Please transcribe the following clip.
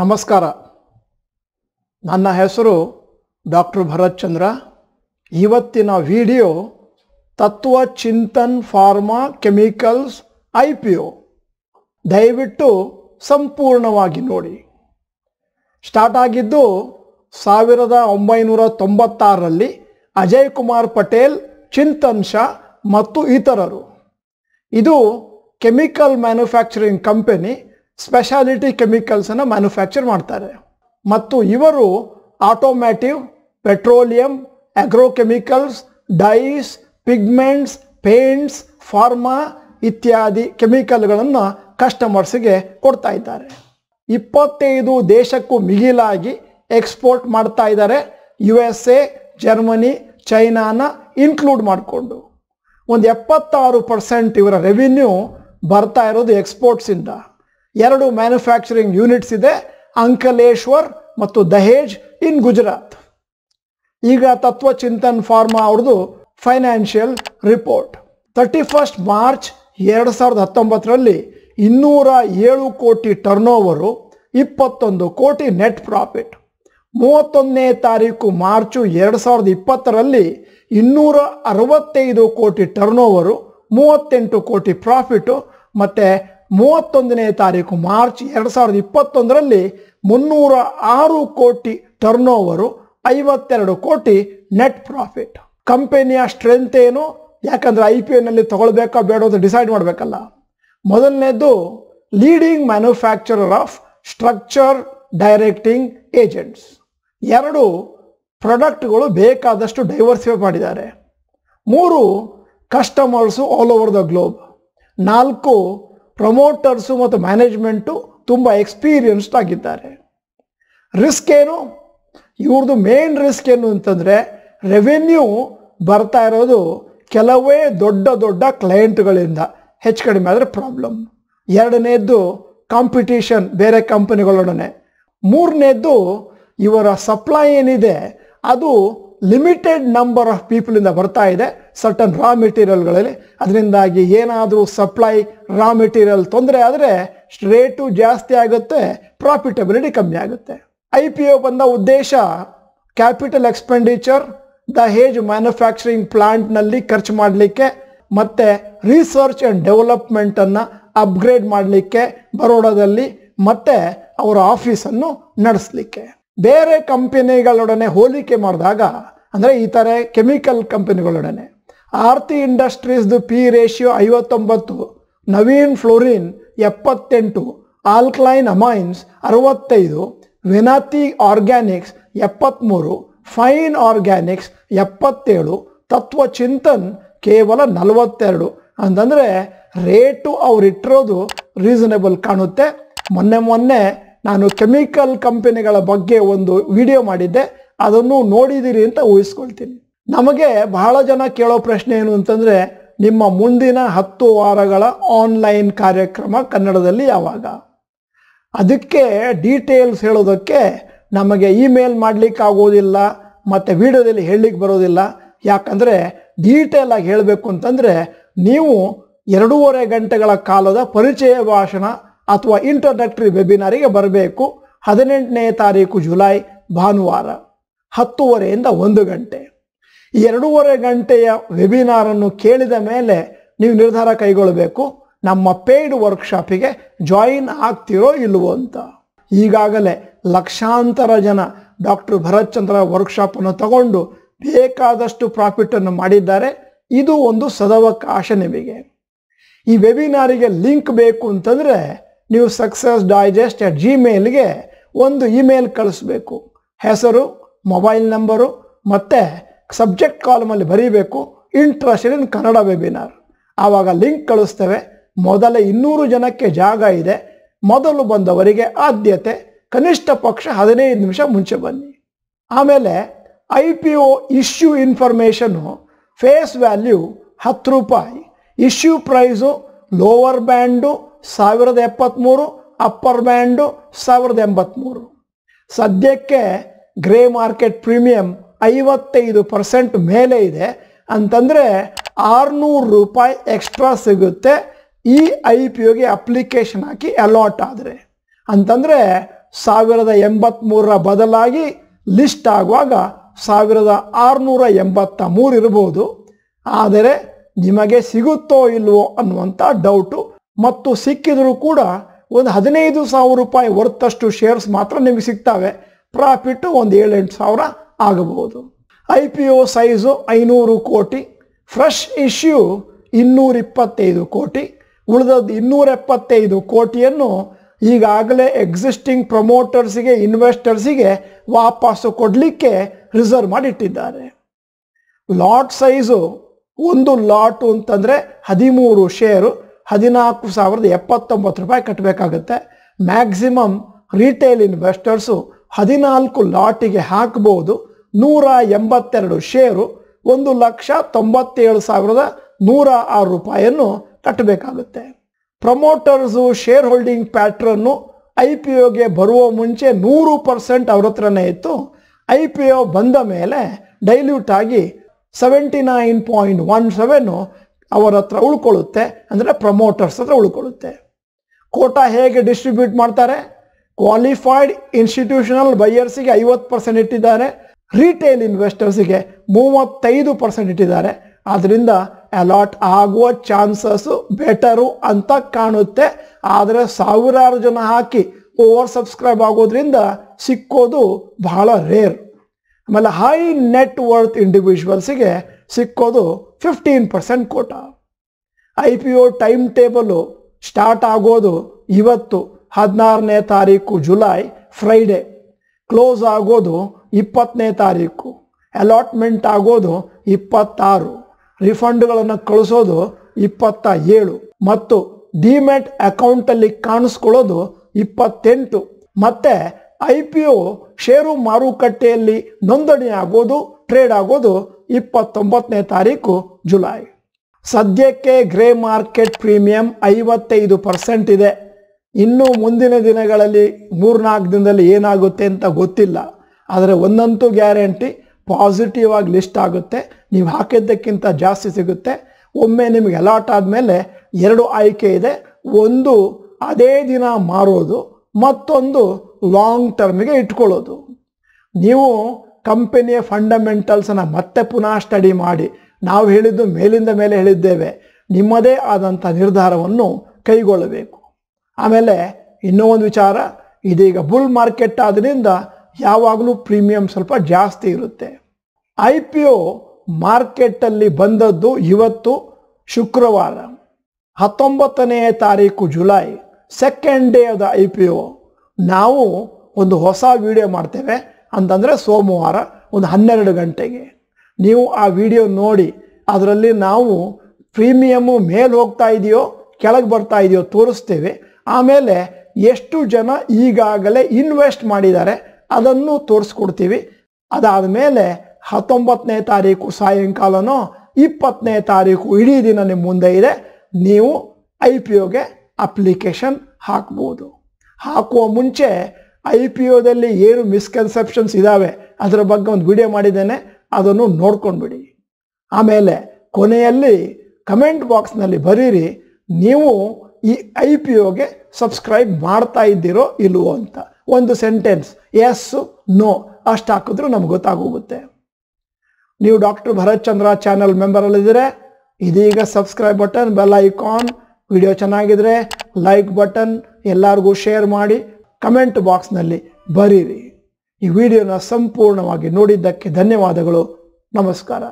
ನಮಸ್ಕಾರ ನನ್ನ ಹೆಸರು ಡಾಕ್ಟರ್ ಭರತ್ ಚಂದ್ರ ಇವತ್ತಿನ video Tatva Chintan pharma chemicals I P O ದಯವಿಟ್ಟು ಸಂಪೂರ್ಣವಾಗಿ ನೋಡಿ ಸ್ಟಾರ್ಟ್ ಆಗಿದ್ದು ಸಾವಿರದ ಒಂಬೈನೂರ ತೊಂಬತ್ತಾರರಲ್ಲಿ ಅಜಯ್ ಕುಮಾರ್ ಪಟೇಲ್ ಚಿಂತನ್ ಶಾ ಮತ್ತು ಇತರರು ಇದು ಕೆಮಿಕಲ್ ಮ್ಯಾನುಫ್ಯಾಕ್ಚರಿಂಗ್ ಕಂಪೆನಿ ಸ್ಪೆಷಾಲಿಟಿ ಕೆಮಿಕಲ್ಸನ್ನು ಮ್ಯಾನುಫ್ಯಾಕ್ಚರ್ ಮಾಡ್ತಾರೆ ಮತ್ತು ಇವರು automotive petroleum agrochemicals dyes pigments paints pharma ಇತ್ಯಾದಿ ಕೆಮಿಕಲ್ಗಳನ್ನು ಕಸ್ಟಮರ್ಸಿಗೆ ಕೊಡ್ತಾ ಇದ್ದಾರೆ ಇಪ್ಪತ್ತೈದು ದೇಶಕ್ಕೂ ಮಿಗಿಲಾಗಿ ಎಕ್ಸ್ಪೋರ್ಟ್ ಮಾಡ್ತಾ ಇದ್ದಾರೆ ಯು ಎಸ್ ಎ ಜರ್ಮನಿ ಚೈನಾನ ಇನ್ಕ್ಲೂಡ್ ಮಾಡಿಕೊಂಡು ಒಂದು ಎಪ್ಪತ್ತಾರು ಪರ್ಸೆಂಟ್ ಇವರ ರೆವಿನ್ಯೂ ಬರ್ತಾ ಇರೋದು ಎಕ್ಸ್ಪೋರ್ಟ್ಸಿಂದ ಎರಡು ಮ್ಯಾನುಫ್ಯಾಕ್ಚರಿಂಗ್ ಯೂನಿಟ್ಸ್ ಇದೆ ಅಂಕಲೇಶ್ವರ್ ಮತ್ತು ದಹೇಜ್ ಇನ್ ಗುಜರಾತ್ ಈಗ ತತ್ವಚಿಂತನ್ ಚಿಂತನ್ ಫಾರ್ಮಾ ಅವ್ರದ್ದು financial report thirty first March ಎರಡು ಸಾವಿರದ ಹತ್ತೊಂಬತ್ತರಲ್ಲಿ ಇನ್ನೂರ ಏಳು ಕೋಟಿ ಟರ್ನ್ ಓವರು ಇಪ್ಪತ್ತೊಂದು ಕೋಟಿ ನೆಟ್ ಪ್ರಾಫಿಟ್ ಮೂವತ್ತೊಂದನೇ ತಾರೀಕು ಮಾರ್ಚು ಎರಡು ಸಾವಿರದ ಇಪ್ಪತ್ತರಲ್ಲಿ ಇನ್ನೂರ ಅರವತ್ತೈದು ಕೋಟಿ ಟರ್ನ್ ಓವರು ಮೂವತ್ತೆಂಟು ಕೋಟಿ ಪ್ರಾಫಿಟ್ಟು ಮತ್ತು ಮೂವತ್ತೊಂದನೇ ತಾರೀಕು ಮಾರ್ಚ್ ಎರಡು ಸಾವಿರದ ಇಪ್ಪತ್ತೊಂದರಲ್ಲಿ ಮುನ್ನೂರ ಆರು ಕೋಟಿ ಟರ್ನ್ ಓವರು ಐವತ್ತೆರಡು ಕೋಟಿ ನೆಟ್ ಪ್ರಾಫಿಟ್ ಕಂಪೆನಿಯ ಸ್ಟ್ರೆಂತ್ ಏನು ಯಾಕಂದರೆ ಐ ಪಿ ಎನಲ್ಲಿ ತಗೊಳ್ಬೇಕಾ ಬೇಡ ಅಂತ ಡಿಸೈಡ್ ಮಾಡಬೇಕಲ್ಲ ಮೊದಲನೇದು leading manufacturer of structure directing agents ಎರಡು ಪ್ರಾಡಕ್ಟ್ಗಳು ಬೇಕಾದಷ್ಟು ಡೈವರ್ಸಿಫೈ ಮಾಡಿದ್ದಾರೆ ಮೂರು customers all over the globe ನಾಲ್ಕು ಪ್ರಮೋಟರ್ಸು ಮತ್ತು ಮ್ಯಾನೇಜ್ಮೆಂಟು ತುಂಬ ಎಕ್ಸ್ಪೀರಿಯನ್ಸ್ಡ್ ಆಗಿದ್ದಾರೆ ರಿಸ್ಕ್ ಏನು ಇವ್ರದ್ದು ಮೇನ್ ರಿಸ್ಕ್ ಏನು ಅಂತಂದರೆ ರೆವೆನ್ಯೂ ಬರ್ತಾ ಇರೋದು ಕೆಲವೇ ದೊಡ್ಡ ದೊಡ್ಡ ಕ್ಲೈಂಟ್ಗಳಿಂದ ಹೆಚ್ಚು ಕಡಿಮೆ ಆದರೆ ಪ್ರಾಬ್ಲಮ್ ಎರಡನೇದ್ದು ಕಾಂಪಿಟೀಷನ್ ಬೇರೆ ಕಂಪನಿಗಳೊಡನೆ ಮೂರನೇದ್ದು ಇವರ ಸಪ್ಲೈ ಏನಿದೆ ಅದು ಲಿಮಿಟೆಡ್ ನಂಬರ್ ಆಫ್ ಪೀಪಲಿಂದ ಬರ್ತಾ ಇದೆ ಸರ್ಟನ್ ರಾ ಮೆಟೀರಿಯಲ್ಗಳಲ್ಲಿ ಅದರಿಂದಾಗಿ ಏನಾದರೂ ಸಪ್ಲೈ ರಾ ಮೆಟೀರಿಯಲ್ ತೊಂದರೆ ಆದರೆ ರೇಟು ಜಾಸ್ತಿ ಆಗುತ್ತೆ ಪ್ರಾಫಿಟಬಿಲಿಟಿ ಕಮ್ಮಿ ಆಗುತ್ತೆ ಐ ಪಿ ಒ ಬಂದ ಉದ್ದೇಶ capital expenditure Dahej manufacturing ಪ್ಲಾಂಟ್ನಲ್ಲಿ ಖರ್ಚು ಮಾಡಲಿಕ್ಕೆ ಮತ್ತು ರಿಸರ್ಚ್ ಆ್ಯಂಡ್ ಡೆವಲಪ್ಮೆಂಟನ್ನು ಅಪ್ಗ್ರೇಡ್ ಮಾಡಲಿಕ್ಕೆ ಬರೋಡಾದಲ್ಲಿ ಮತ್ತು ಅವರ ಆಫೀಸನ್ನು ನಡೆಸಲಿಕ್ಕೆ ಬೇರೆ ಕಂಪನಿಗಳೊಡನೆ ಹೋಲಿಕೆ ಮಾಡಿದಾಗ ಅಂದರೆ ಈ ಥರ ಕೆಮಿಕಲ್ ಕಂಪನಿಗಳೊಡನೆ ಆರ್ತಿ ಇಂಡಸ್ಟ್ರೀಸ್ದು ಪಿ ರೇಷಿಯೋ ಐವತ್ತೊಂಬತ್ತು ನವೀನ್ ಫ್ಲೋರಿನ್ ಎಪ್ಪತ್ತೆಂಟು ಆಲ್ಕ್ಲೈನ್ ಅಮೈನ್ಸ್ ಅರವತ್ತೈದು ವೆನಾತಿ ಆರ್ಗ್ಯಾನಿಕ್ಸ್ ಎಪ್ಪತ್ತ್ಮೂರು ಫೈನ್ ಆರ್ಗ್ಯಾನಿಕ್ಸ್ ಎಪ್ಪತ್ತೇಳು ತತ್ವ ಚಿಂತನ್ ಕೇವಲ ನಲವತ್ತೆರಡು ಅಂತಂದರೆ ರೇಟು ಅವರಿಟ್ಟಿರೋದು ರೀಸನೇಬಲ್ ಕಾಣುತ್ತೆ ಮೊನ್ನೆ ಮೊನ್ನೆ ನಾನು ಕೆಮಿಕಲ್ ಕಂಪನಿಗಳ ಬಗ್ಗೆ ಒಂದು ವಿಡಿಯೋ ಮಾಡಿದ್ದೆ ಅದನ್ನು ನೋಡಿದ್ದೀರಿ ಅಂತ ಊಹಿಸ್ಕೊಳ್ತೀನಿ ನಮಗೆ ಬಹಳ ಜನ ಕೇಳೋ ಪ್ರಶ್ನೆ ಏನು ಅಂತಂದರೆ ನಿಮ್ಮ ಮುಂದಿನ ಹತ್ತು ವಾರಗಳ ಆನ್ಲೈನ್ ಕಾರ್ಯಕ್ರಮ ಕನ್ನಡದಲ್ಲಿ ಯಾವಾಗ ಅದಕ್ಕೆ ಡೀಟೇಲ್ಸ್ ಹೇಳೋದಕ್ಕೆ ನಮಗೆ ಇಮೇಲ್ ಮಾಡಲಿಕ್ಕಾಗೋದಿಲ್ಲ ಮತ್ತು ವಿಡಿಯೋದಲ್ಲಿ ಹೇಳಲಿಕ್ಕೆ ಬರೋದಿಲ್ಲ ಯಾಕಂದರೆ ಡೀಟೇಲಾಗಿ ಹೇಳಬೇಕು ಅಂತಂದರೆ ನೀವು ಎರಡೂವರೆ ಗಂಟೆಗಳ ಕಾಲದ ಪರಿಚಯ ಭಾಷಣ ಅಥವಾ ಇಂಟ್ರೊಡಕ್ಟ್ರಿ ವೆಬಿನಾರಿಗೆ ಬರಬೇಕು ಹದಿನೆಂಟನೇ ತಾರೀಕು ಜುಲೈ ಭಾನುವಾರ ಹತ್ತುವರೆಯಿಂದ ಒಂದು ಗಂಟೆ ಎರಡೂವರೆ ಗಂಟೆಯ ವೆಬಿನಾರನ್ನು ಕೇಳಿದ ಮೇಲೆ ನೀವು ನಿರ್ಧಾರ ಕೈಗೊಳ್ಳಬೇಕು ನಮ್ಮ ಪೇಯ್ಡ್ ವರ್ಕ್ಶಾಪಿಗೆ ಜಾಯಿನ್ ಆಗ್ತಿರೋ ಇಲ್ಲವೋ ಅಂತ ಈಗಾಗಲೇ ಲಕ್ಷಾಂತರ ಜನ ಡಾಕ್ಟರ್ ಭರತ್ ವರ್ಕ್ಶಾಪನ್ನು ತಗೊಂಡು ಬೇಕಾದಷ್ಟು ಪ್ರಾಫಿಟನ್ನು ಮಾಡಿದ್ದಾರೆ ಇದು ಒಂದು ಸದವಕಾಶ ನಿಮಗೆ ಈ ವೆಬಿನಾರಿಗೆ ಲಿಂಕ್ ಬೇಕು ಅಂತಂದರೆ ನೀವು ಸಕ್ಸಸ್ ಡೈಜೆಸ್ಟ್ ಅಟ್ ಜಿಮೇಲ್ಗೆ ಒಂದು ಇಮೇಲ್ ಕಳಿಸ್ಬೇಕು ಹೆಸರು ಮೊಬೈಲ್ ನಂಬರು ಮತ್ತು ಸಬ್ಜೆಕ್ಟ್ ಕಾಲಮಲ್ಲಿ ಬರೀಬೇಕು ಇಂಟ್ರೆಸ್ಟೆಡ್ ಇನ್ ಕನ್ನಡ ವೆಬಿನಾರ್ ಆವಾಗ ಲಿಂಕ್ ಕಳಿಸ್ತೇವೆ ಮೊದಲ ಇನ್ನೂರು ಜನಕ್ಕೆ ಜಾಗ ಇದೆ ಮೊದಲು ಬಂದವರಿಗೆ ಆದ್ಯತೆ ಕನಿಷ್ಠ ಪಕ್ಷ ಹದಿನೈದು ನಿಮಿಷ ಮುಂಚೆ ಬನ್ನಿ ಆಮೇಲೆ I P O issue information face value ಹತ್ತು ರೂಪಾಯಿ ಇಶ್ಯೂ ಪ್ರೈಸು ಲೋವರ್ ಬ್ಯಾಂಡು ಸಾವಿರದ ಎಪ್ಪತ್ತ್ಮೂರು ಅಪ್ಪರ್ ಬ್ಯಾಂಡು ಸಾವಿರದ ಎಂಬತ್ತ್ಮೂರು ಸದ್ಯಕ್ಕೆ ಗ್ರೇ ಮಾರ್ಕೆಟ್ ಪ್ರೀಮಿಯಂ ಐವತ್ತೈದು ಪರ್ಸೆಂಟ್ ಮೇಲೆ ಇದೆ ಅಂತಂದರೆ ಆರುನೂರು ರೂಪಾಯಿ ಎಕ್ಸ್ಟ್ರಾ ಸಿಗುತ್ತೆ ಈ ಐ ಪಿ ಒಗೆ ಅಪ್ಲಿಕೇಶನ್ ಹಾಕಿ ಅಲಾಟ್ ಆದರೆ ಅಂತಂದರೆ ಸಾವಿರದ ಎಂಬತ್ತ್ಮೂರರ ಬದಲಾಗಿ ಲಿಸ್ಟ್ ಆಗುವಾಗ ಸಾವಿರದ ಆರುನೂರ ಎಂಬತ್ತ ಮೂರು ಇರ್ಬೋದು ಆದರೆ ನಿಮಗೆ ಸಿಗುತ್ತೋ ಇಲ್ವೋ ಅನ್ನುವಂಥ ಡೌಟು ಮತ್ತು ಸಿಕ್ಕಿದರೂ ಕೂಡ ಒಂದು ಹದಿನೈದು ಸಾವಿರ ರೂಪಾಯಿ ವರ್ತಷ್ಟು ಶೇರ್ಸ್ ಮಾತ್ರ ನಿಮಗೆ ಸಿಗ್ತಾವೆ ಪ್ರಾಫಿಟ್ಟು ಒಂದು ಏಳೆಂಟು ಸಾವಿರ ಆಗಬಹುದು ಐ ಪಿ ಒ ಸೈಜು ಐನೂರು ಕೋಟಿ ಫ್ರೆಶ್ ಇಶ್ಯೂ ಇಪ್ಪತ್ತೈದು ಕೋಟಿ ಉಳಿದದ್ದು ಇನ್ನೂರ ಎಪ್ಪತ್ತೈದು ಕೋಟಿಯನ್ನು ಈಗಾಗಲೇ ಎಕ್ಸಿಸ್ಟಿಂಗ್ ಪ್ರಮೋಟರ್ಸಿಗೆ ಇನ್ವೆಸ್ಟರ್ಸಿಗೆ ವಾಪಸ್ಸು ಕೊಡಲಿಕ್ಕೆ ರಿಸರ್ವ್ ಮಾಡಿಟ್ಟಿದ್ದಾರೆ ಲಾಟ್ ಸೈಜು ಒಂದು ಲಾಟು ಅಂತಂದರೆ ಹದಿಮೂರು ಶೇರು ಹದಿನಾಲ್ಕು ಸಾವಿರದ ಎಪ್ಪತ್ತೊಂಬತ್ತು ರೂಪಾಯಿ ಕಟ್ಟಬೇಕಾಗುತ್ತೆ ಮ್ಯಾಕ್ಸಿಮಮ್ ರಿಟೇಲ್ ಇನ್ವೆಸ್ಟರ್ಸು ಹದಿನಾಲ್ಕು ಲಾಟಿಗೆ ಹಾಕ್ಬೋದು ನೂರ ಎಂಬತ್ತೆರಡು ಶೇರು ಒಂದು ಲಕ್ಷ ತೊಂಬತ್ತೇಳು ಸಾವಿರದ ನೂರ ಆರು ರೂಪಾಯಿಯನ್ನು ಕಟ್ಟಬೇಕಾಗುತ್ತೆ promoters share holding pattern I P ಒಗೆ ಬರುವ ಮುಂಚೆ ನೂರು ಪರ್ಸೆಂಟ್ ಅವ್ರ ಹತ್ರನೇ ಇತ್ತು ಐ ಪಿ ಒ ಬಂದ ಮೇಲೆ ಡೈಲ್ಯೂಟ್ ಆಗಿ seventy nine point one seven ಅವರ ಹತ್ರ ಉಳ್ಕೊಳ್ಳುತ್ತೆ ಅಂದರೆ ಪ್ರಮೋಟರ್ಸ್ ಹತ್ರ ಉಳ್ಕೊಳ್ಳುತ್ತೆ ಕೋಟಾ ಹೇಗೆ ಡಿಸ್ಟ್ರಿಬ್ಯೂಟ್ ಮಾಡ್ತಾರೆ ಕ್ವಾಲಿಫೈಡ್ ಇನ್ಸ್ಟಿಟ್ಯೂಷನಲ್ ಬೈಯರ್ಸಿಗೆ ಐವತ್ತು ಪರ್ಸೆಂಟ್ ಇಟ್ಟಿದ್ದಾರೆ ರಿಟೇಲ್ ಇನ್ವೆಸ್ಟರ್ಸಿಗೆ ಮೂವತ್ತೈದು ಪರ್ಸೆಂಟ್ ಇಟ್ಟಿದ್ದಾರೆ ಆದ್ದರಿಂದ ಅಲಾಟ್ ಆಗುವ ಚಾನ್ಸಸ್ಸು ಬೆಟರು ಅಂತ ಕಾಣುತ್ತೆ ಆದರೆ ಸಾವಿರಾರು ಜನ ಹಾಕಿ ಓವರ್ ಸಬ್ಸ್ಕ್ರೈಬ್ ಆಗೋದ್ರಿಂದ ಸಿಕ್ಕೋದು ಬಹಳ ರೇರ್ ಆಮೇಲೆ ಹೈ ನೆಟ್ ವರ್ತ್ ಇಂಡಿವಿಜುವಲ್ಸಿಗೆ ಸಿಕ್ಕೋದು fifteen percent quota I P O time table start ಆಗೋದು ಇವತ್ತು ಹದಿನಾರನೇ ತಾರೀಕು ಜುಲೈ ಫ್ರೈಡೇ ಕ್ಲೋಸ್ ಆಗೋದು ಇಪ್ಪತ್ತನೇ ತಾರೀಕು ಅಲಾಟ್ಮೆಂಟ್ ಆಗೋದು ಇಪ್ಪತ್ತಾರು ರಿಫಂಡ್ಗಳನ್ನು ಕಳಿಸೋದು ಇಪ್ಪತ್ತ ಏಳು ಮತ್ತು ಡಿಮೆಟ್ ಅಕೌಂಟಲ್ಲಿ ಕಾಣಿಸ್ಕೊಳ್ಳೋದು ಇಪ್ಪತ್ತೆಂಟು ಮತ್ತು ಐ ಪಿ ಒ ಷೇರು ಮಾರುಕಟ್ಟೆಯಲ್ಲಿ ನೋಂದಣಿ ಆಗೋದು ಟ್ರೇಡ್ ಆಗೋದು ಇಪ್ಪತ್ತೊಂಬತ್ತನೇ ತಾರೀಕು ಜುಲೈ ಸದ್ಯಕ್ಕೆ ಗ್ರೇ ಮಾರ್ಕೆಟ್ ಪ್ರೀಮಿಯಂ ಐವತ್ತೈದು ಪರ್ಸೆಂಟ್ ಇದೆ ಇನ್ನು ಮುಂದಿನ ದಿನಗಳಲ್ಲಿ ಮೂರ್ನಾಲ್ಕು ದಿನದಲ್ಲಿ ಏನಾಗುತ್ತೆ ಅಂತ ಗೊತ್ತಿಲ್ಲ ಆದರೆ ಒಂದಂತೂ ಗ್ಯಾರಂಟಿ ಪಾಸಿಟಿವ್ ಆಗಿ ಲಿಸ್ಟ್ ಆಗುತ್ತೆ ನೀವು ಹಾಕಿದ್ದಕ್ಕಿಂತ ಜಾಸ್ತಿ ಸಿಗುತ್ತೆ ಒಮ್ಮೆ ನಿಮಗೆ ಅಲಾಟ್ ಆದಮೇಲೆ ಎರಡು ಆಯ್ಕೆ ಇದೆ ಒಂದು ಅದೇ ದಿನ ಮಾರೋದು ಮತ್ತೊಂದು ಲಾಂಗ್ ಟರ್ಮಿಗೆ ಇಟ್ಕೊಳ್ಳೋದು ನೀವು ಕಂಪನಿಯ ಫಂಡಮೆಂಟಲ್ಸನ್ನು ಮತ್ತೆ ಪುನಃ ಸ್ಟಡಿ ಮಾಡಿ ನಾವು ಹೇಳಿದ್ದು ಮೇಲಿಂದ ಮೇಲೆ ಹೇಳಿದ್ದೇವೆ ನಿಮ್ಮದೇ ಆದಂಥ ನಿರ್ಧಾರವನ್ನು ಕೈಗೊಳ್ಳಬೇಕು ಆಮೇಲೆ ಇನ್ನೂ ಒಂದು ವಿಚಾರ ಇದೀಗ ಬುಲ್ ಮಾರ್ಕೆಟ್ ಆದ್ದರಿಂದ ಯಾವಾಗಲೂ ಪ್ರೀಮಿಯಂ ಸ್ವಲ್ಪ ಜಾಸ್ತಿ ಇರುತ್ತೆ ಐ ಪಿ ಒ ಮಾರ್ಕೆಟಲ್ಲಿ ಬಂದದ್ದು ಇವತ್ತು ಶುಕ್ರವಾರ ಹತ್ತೊಂಬತ್ತನೇ ತಾರೀಕು July second day of the I P O ನಾವು ಒಂದು ಹೊಸ ವಿಡಿಯೋ ಮಾಡ್ತೇವೆ ಅಂತಂದರೆ ಸೋಮವಾರ ಒಂದು ಹನ್ನೆರಡು ಗಂಟೆಗೆ ನೀವು ಆ ವಿಡಿಯೋ ನೋಡಿ ಅದರಲ್ಲಿ ನಾವು ಪ್ರೀಮಿಯಮ್ಮು ಮೇಲೆ ಹೋಗ್ತಾ ಇದೆಯೋ ಕೆಳಗೆ ಬರ್ತಾ ಇದೆಯೋ ತೋರಿಸ್ತೇವೆ ಆಮೇಲೆ ಎಷ್ಟು ಜನ ಈಗಾಗಲೇ ಇನ್ವೆಸ್ಟ್ ಮಾಡಿದ್ದಾರೆ ಅದನ್ನು ತೋರಿಸ್ಕೊಡ್ತೀವಿ ಅದಾದ ಮೇಲೆ ಹತ್ತೊಂಬತ್ತನೇ ತಾರೀಕು ಸಾಯಂಕಾಲನೋ ಇಪ್ಪತ್ತನೇ ತಾರೀಕು ಇಡೀ ದಿನ ನಿಮ್ಮ ಮುಂದೆ ಇದೆ ನೀವು ಐ ಪಿ ಒಗೆ ಅಪ್ಲಿಕೇಶನ್ ಹಾಕ್ಬೋದು ಹಾಕುವ ಮುಂಚೆ ಐ ಪಿ ಓದಲ್ಲಿ ಏನು ಮಿಸ್ಕನ್ಸೆಪ್ಷನ್ಸ್ ಇದ್ದಾವೆ ಅದರ ಬಗ್ಗೆ ಒಂದು ವಿಡಿಯೋ ಮಾಡಿದ್ದೇನೆ ಅದನ್ನು ನೋಡ್ಕೊಂಡ್ಬಿಡಿ ಆಮೇಲೆ ಕೊನೆಯಲ್ಲಿ ಕಮೆಂಟ್ ಬಾಕ್ಸ್ನಲ್ಲಿ ಬರೀರಿ ನೀವು ಈ ಐ ಪಿ ಓಗೆ ಸಬ್ಸ್ಕ್ರೈಬ್ ಮಾಡ್ತಾ ಇದ್ದೀರೋ ಇಲ್ವೋ ಅಂತ ಒಂದು ಸೆಂಟೆನ್ಸ್ ಎಸ್ ನೋ ಅಷ್ಟು ಹಾಕಿದ್ರೂ ನಮ್ಗೆ ಗೊತ್ತಾಗೋಗುತ್ತೆ ನೀವು ಡಾಕ್ಟರ್ ಭರತ್ ಚಂದ್ರ ಚಾನಲ್ ಮೆಂಬರಲ್ಲಿದ್ದರೆ ಇದೀಗ subscribe button bell icon video ಚೆನ್ನಾಗಿದ್ರೆ ಲೈಕ್ ಬಟನ್ ಎಲ್ಲರಿಗೂ ಶೇರ್ ಮಾಡಿ ಕಮೆಂಟ್ ಬಾಕ್ಸ್ನಲ್ಲಿ ಬರೀರಿ ಈ ವಿಡಿಯೋನ ಸಂಪೂರ್ಣವಾಗಿ ನೋಡಿದ್ದಕ್ಕೆ ಧನ್ಯವಾದಗಳು ನಮಸ್ಕಾರ